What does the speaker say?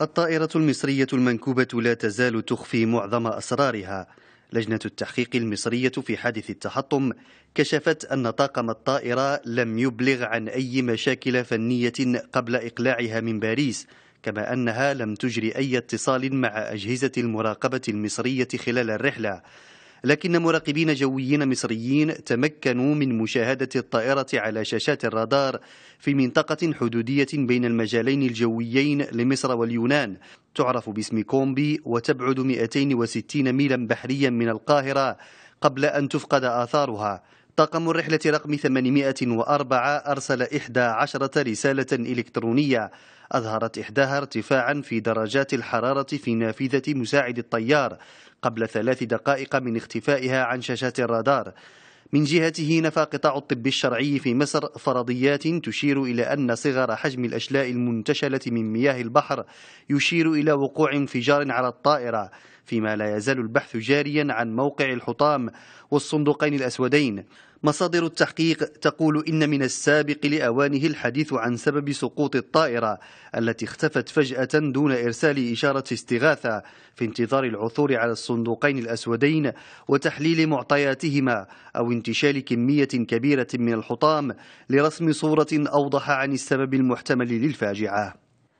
الطائرة المصرية المنكوبة لا تزال تخفي معظم أسرارها لجنة التحقيق المصرية في حادث التحطم كشفت أن طاقم الطائرة لم يبلغ عن أي مشاكل فنية قبل إقلاعها من باريس كما أنها لم تجري أي اتصال مع أجهزة المراقبة المصرية خلال الرحلة لكن مراقبين جويين مصريين تمكنوا من مشاهدة الطائرة على شاشات الرادار في منطقة حدودية بين المجالين الجويين لمصر واليونان تعرف باسم كومبي وتبعد 260 ميلا بحريا من القاهرة قبل أن تفقد آثارها طاقم الرحلة رقم 804 أرسل 11 رسالة إلكترونية أظهرت إحداها ارتفاعا في درجات الحرارة في نافذة مساعد الطيار قبل ثلاث دقائق من اختفائها عن شاشات الرادار من جهته نفى قطاع الطب الشرعي في مصر فرضيات تشير إلى أن صغر حجم الأشلاء المنتشلة من مياه البحر يشير إلى وقوع انفجار على الطائرة فيما لا يزال البحث جاريا عن موقع الحطام والصندوقين الأسودين مصادر التحقيق تقول إن من السابق لأوانه الحديث عن سبب سقوط الطائرة التي اختفت فجأة دون إرسال إشارة استغاثة في انتظار العثور على الصندوقين الأسودين وتحليل معطياتهما أو انتشال كمية كبيرة من الحطام لرسم صورة أوضح عن السبب المحتمل للفاجعة